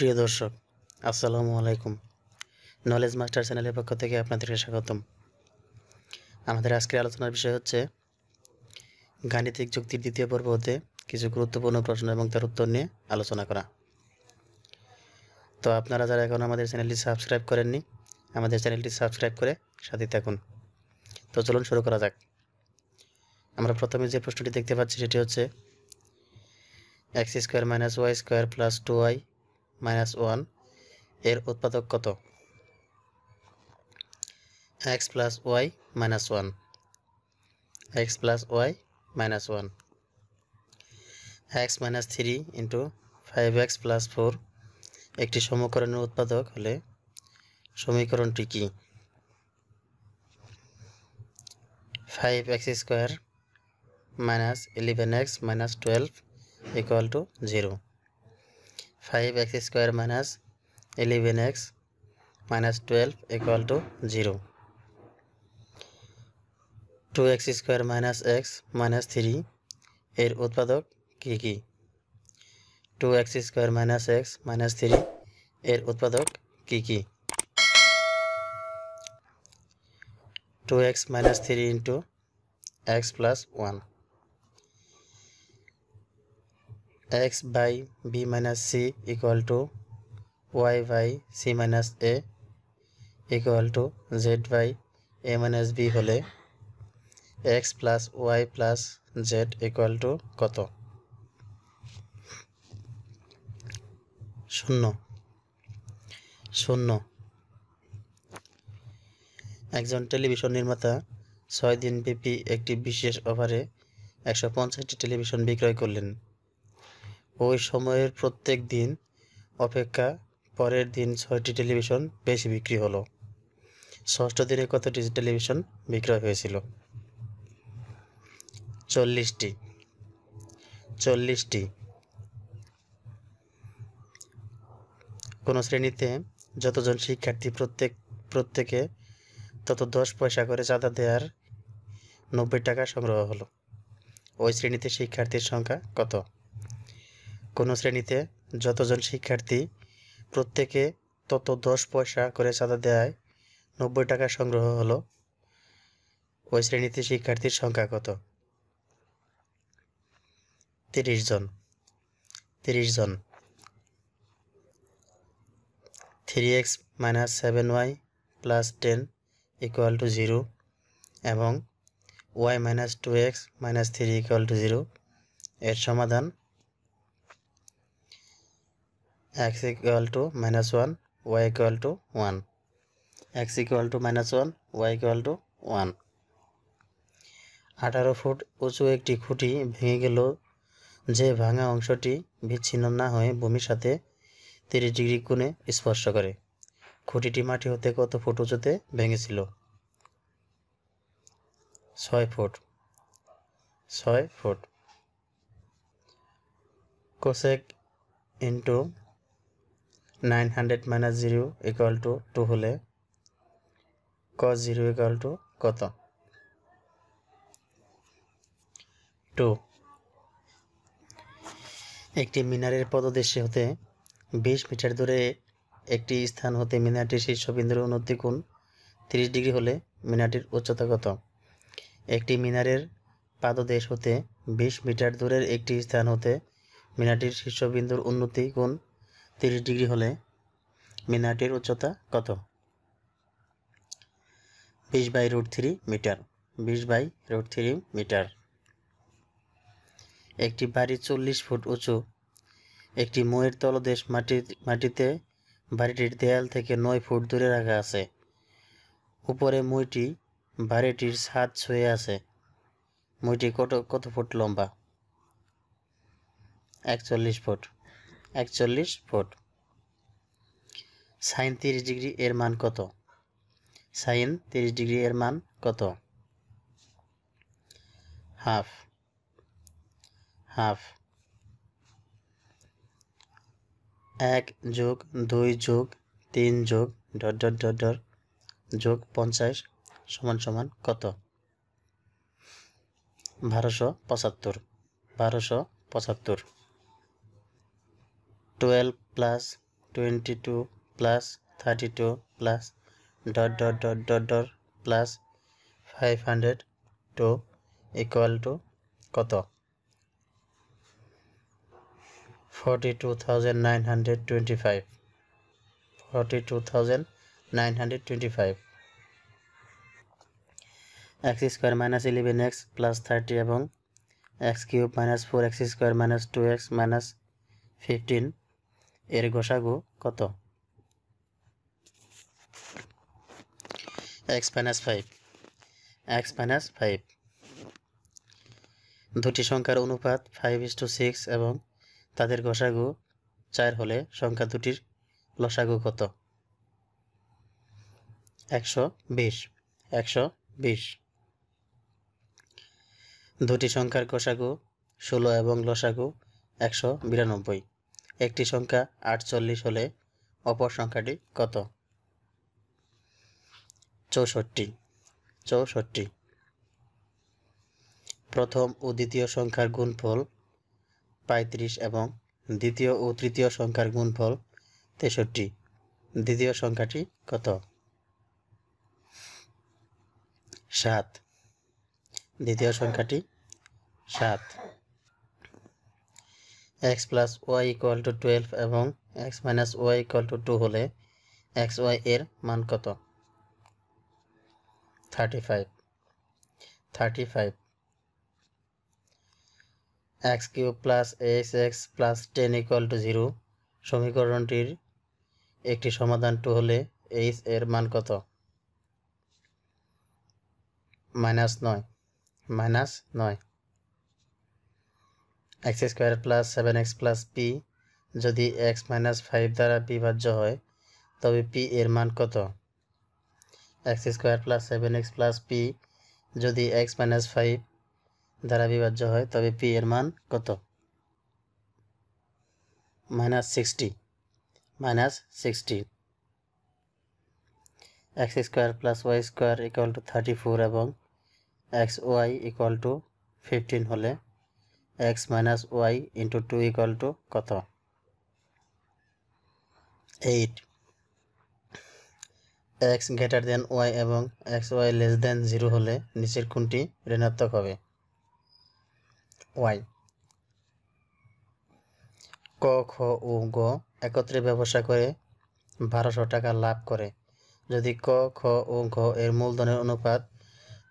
প্রিয় দর্শক আসসালামু আলাইকুম নলেজ মাস্টার চ্যানেলের পক্ষ থেকে আপনাদেরকে স্বাগতম আমাদের আজকের আলোচনার বিষয় হচ্ছে গাণিতিক যুক্তির দ্বিতীয় পর্ব হতে কিছু গুরুত্বপূর্ণ প্রশ্ন এবং তার উত্তর নিয়ে আলোচনা করা তো আপনারা যারা এখন আমাদের চ্যানেলটি সাবস্ক্রাইব করেননি আমাদের চ্যানেলটি সাবস্ক্রাইব করে সাথে থাকুন তো চলুন শুরু করা যাক আমরা প্রথমে যে প্রশ্নটি দেখতে পাচ্ছি সেটি হচ্ছে X square minus Y square plus two Y minus one এর উৎপাদক কত X plus Y minus one X plus Y minus one X minus three into five X plus four একটি সমীকরণের উৎপাদক হলে সমীকরণটি কী five X square minus eleven X minus twelve equal to zero five X square minus eleven X minus twelve equal to zero two X square minus X minus three এর উৎপাদক কী কী two X square minus X minus three এর উৎপাদক কী কী two X minus three into X plus one X by B minus C equal to Y by C minus A equal to Z by A minus B হলে X plus Y plus Z equal to কত শূন্য শূন্য একজন television নির্মাতা ছয় দিনব্যাপী একটি বিশেষ অফারে একশো পঞ্চাশটি টেলিভিশন বিক্রয় করলেন ওই সময়ের প্রত্যেক দিন অপেক্ষা পরের দিন ছয়টি টেলিভিশন বেশি বিক্রি হলো ষষ্ঠ দিনে কতটি টেলিভিশন বিক্রয় হয়েছিল চল্লিশটি চল্লিশটি কোনো শ্রেণীতে যতজন শিক্ষার্থী প্রত্যেক প্রত্যেকে তত দশ পয়সা করে চাঁদা দেওয়ার নব্বই টাকা সংগ্রহ হলো ওই শ্রেণীতে শিক্ষার্থীর সংখ্যা কত কোনো শ্রেণীতে যতজন শিক্ষার্থী প্রত্যেকে তত দশ পয়সা করে চাঁদা দেয় নব্বই টাকা সংগ্রহ হলো ওই শ্রেণীতে শিক্ষার্থীর সংখ্যা কত তিরিশ জন তিরিশ জন three X minus seven Y plus ten equal to zero এবং Y minus two X minus three equal to zero এর সমাধান X equal to minus one Y equal to one X equal to minus one Y equal to one আঠারো foot উঁচু একটি খুঁটি ভেঙে গেল যে ভাঙা অংশটি বিচ্ছিন্ন না হয়ে ভূমির সাথে তিরিশ ডিগ্রি কোণে স্পর্শ করে খুঁটিটি মাটি হতে কত ফুট উঁচুতে ভেঙেছিল ছয় ফুট ছয় foot cosec into nine hundred minus zero equal to two হলে কস জিরো ইকুয়াল টু কত টু একটি মিনারের পদদেশে হতে বিশ মিটার দূরে একটি স্থান হতে মিনারটির শীর্ষবিন্দুর উন্নতি কোণ তিরিশ ডিগ্রি হলে মিনারটির উচ্চতা কত একটি মিনারের পাদদেশ হতে বিশ মিটার দূরের একটি স্থান হতে মিনারটির শীর্ষবিন্দুর উন্নতি কোণ তিরিশ ডিগ্রি হলে মিনারটির উচ্চতা কত বিশ বাই রুট থ্রি মিটার বিশ বাই রুট থ্রি মিটার একটি বাড়ি চল্লিশ ফুট উঁচু একটি ময়ের তলদেশ মাটি মাটিতে বাড়িটির দেয়াল থেকে নয় ফুট দূরে রাখা আছে উপরে মইটি বাড়িটির ছাদ ছুঁয়ে আছে মইটি কত কত ফুট লম্বা একচল্লিশ ফুট একচল্লিশ ফুট সাইন তিরিশ ডিগ্রি এর মান কত সাইন তিরিশ ডিগ্রি এর মান কত হাফ হাফ এক যোগ দুই যোগ তিন যোগ ডট ডট ডট ডট যোগ পঞ্চাশ সমান সমান কত বারোশো পঁচাত্তর বারোশো পঁচাত্তর twelve plus twenty two plus thirty two plus dot dot dot dot dot plus five hundred two equal to কত forty two thousand nine hundred twenty five forty two thousand nine hundred twenty five X square minus eleven X plus thirty এবং X cube minus four X square minus two X minus fifteen এর গোসাগু কত X minus five X minus five দুটি সংখ্যার অনুপাত five is to six এবং তাদের ঘোষাগু চার হলে সংখ্যা দুটির লসাগু কত একশো বিশ একশো বিশ দুটি সংখ্যার কোষাগু ষোলো এবং লসাগু একশো বিরানব্বই একটি সংখ্যা আটচল্লিশ হলে অপর সংখ্যাটি কত চৌষট্টি চৌষট্টি প্রথম ও দ্বিতীয় সংখ্যার গুণফল পঁয়ত্রিশ এবং দ্বিতীয় ও তৃতীয় সংখ্যার গুণফল তেষট্টি দ্বিতীয় সংখ্যাটি কত সাত দ্বিতীয় সংখ্যাটি সাত X plus Y equal to twelve এবং X minus Y equal to two হলে এক্স ওয়াই এর মান কত thirty five thirty five X cube plus X X plus ten equal to zero সমীকরণটির একটি সমাধান টু হলে এইচ এর মান কত মাইনাস নয় মাইনাস নয় X square plus seven X plus P যদি এক্স মাইনাস ফাইভ দ্বারা বিভাজ্য হয় তবে পি এর মান কত X square plus seven X plus P যদি এক্স মাইনাস ফাইভ দ্বারা বিভাজ্য হয় তবে পি এর মান কত minus sixty minus sixty X square plus Y square equal to thirty four এবং X Y equal to fifteen হলে X minus Y into two equal to কত eight X greater than Y এবং X Y less than zero হলে নিচের কোনটি ঋণাত্মক হবে Y ক খ ও গ একত্রে ব্যবসা করে বারোশো টাকা লাভ করে যদি ক খ ও ঘ এর মূলধনের অনুপাত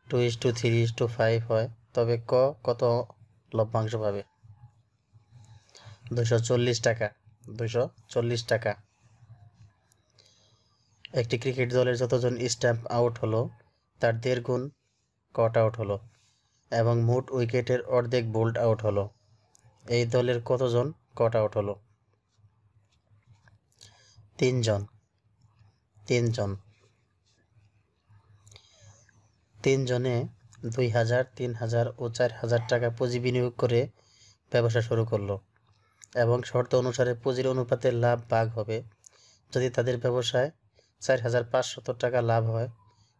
two is to three is to five হয় তবে ক কত লভ্যাংশ পাবে দুশো চল্লিশ টাকা দুশো চল্লিশ টাকা একটি ক্রিকেট দলের যতজন স্ট্যাম্প আউট হলো তার দেড় গুণ কট আউট হলো এবং মোট উইকেটের অর্ধেক বোল্ড আউট হলো এই দলের কতজন কট আউট হলো তিনজন তিনজন তিনজনে দুই হাজার তিন হাজার ও চার হাজার টাকা পুঁজি বিনিয়োগ করে ব্যবসা শুরু করলো এবং শর্ত অনুসারে পুঁজির অনুপাতে লাভ ভাগ হবে যদি তাদের ব্যবসায় চার হাজার পাঁচশত টাকা লাভ হয়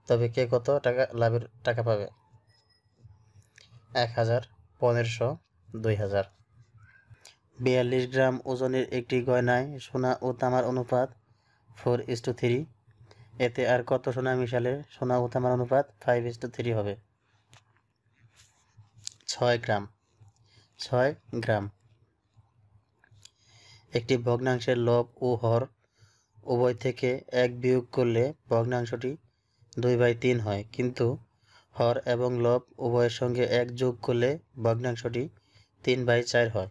তবে কে কত টাকা লাভের টাকা পাবে এক হাজার পনেরোশো দুই হাজার বিয়াল্লিশ গ্রাম ওজনের একটি গয়নায় সোনা ও তামার অনুপাত ফোর ইস টু থ্রি এতে আর কত সোনা মিশালে সোনা ও তামার অনুপাত ফাইভ ইস টু থ্রি হবে ছয় গ্রাম ছয় গ্রাম একটি ভগ্নাংশের লোভ ও হর উভয় থেকে এক বিয়োগ করলে ভগ্নাংশটি দুই বাই তিন হয় কিন্তু হর এবং লোভ উভয়ের সঙ্গে এক যোগ করলে ভগ্নাংশটি তিন বাই চার হয়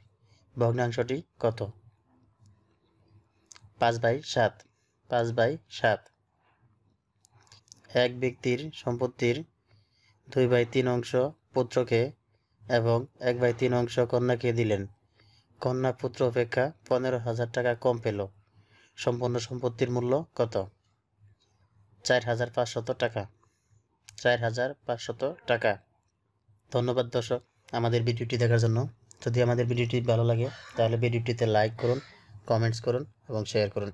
ভগ্নাংশটি কত পাঁচ বাই সাত পাঁচ বাই সাত এক ব্যক্তির সম্পত্তির দুই বাই তিন অংশ পুত্রকে এবং এক বাই তিন অংশ কন্যাকে দিলেন কন্যা পুত্র অপেক্ষা পনেরো হাজার টাকা কম পেল সম্পূর্ণ সম্পত্তির মূল্য কত চার হাজার পাঁচশত টাকা চার হাজার পাঁচশত টাকা ধন্যবাদ দর্শক আমাদের ভিডিওটি দেখার জন্য যদি আমাদের ভিডিওটি ভালো লাগে তাহলে ভিডিওটিতে লাইক করুন কমেন্টস করুন এবং শেয়ার করুন